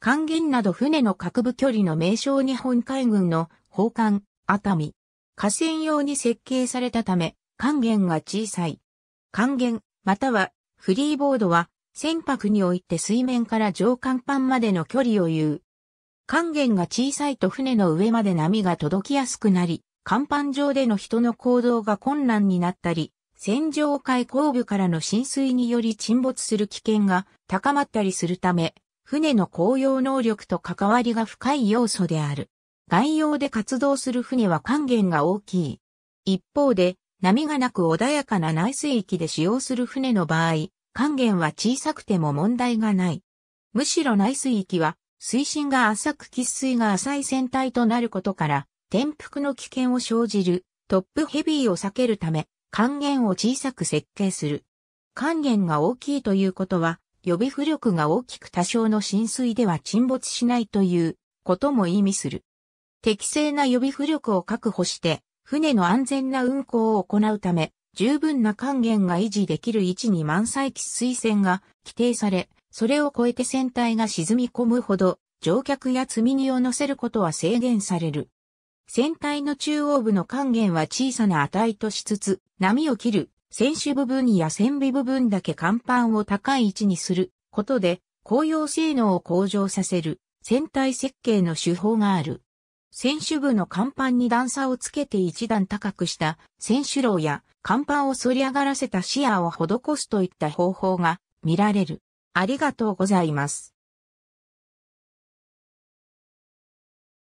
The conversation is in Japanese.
還元など船の各部距離の名称日本海軍の砲艦、熱海。河川用に設計されたため、還元が小さい。還元、またはフリーボードは船舶において水面から上甲板までの距離を言う。還元が小さいと船の上まで波が届きやすくなり、甲板上での人の行動が困難になったり、戦場海後部からの浸水により沈没する危険が高まったりするため、船の航用能力と関わりが深い要素である。外洋で活動する船は還元が大きい。一方で、波がなく穏やかな内水域で使用する船の場合、還元は小さくても問題がない。むしろ内水域は、水深が浅く喫水が浅い船体となることから、転覆の危険を生じるトップヘビーを避けるため、還元を小さく設計する。還元が大きいということは、予備浮力が大きく多少の浸水では沈没しないということも意味する。適正な予備浮力を確保して、船の安全な運航を行うため、十分な還元が維持できる位置に満載喫水線が規定され、それを超えて船体が沈み込むほど、乗客や積み荷を乗せることは制限される。船体の中央部の還元は小さな値としつつ、波を切る選手部分や船尾部分だけ甲板を高い位置にすることで、紅用性能を向上させる船体設計の手法がある。選手部の甲板に段差をつけて一段高くした選手楼や甲板を反り上がらせた視野を施すといった方法が見られる。ありがとうございます。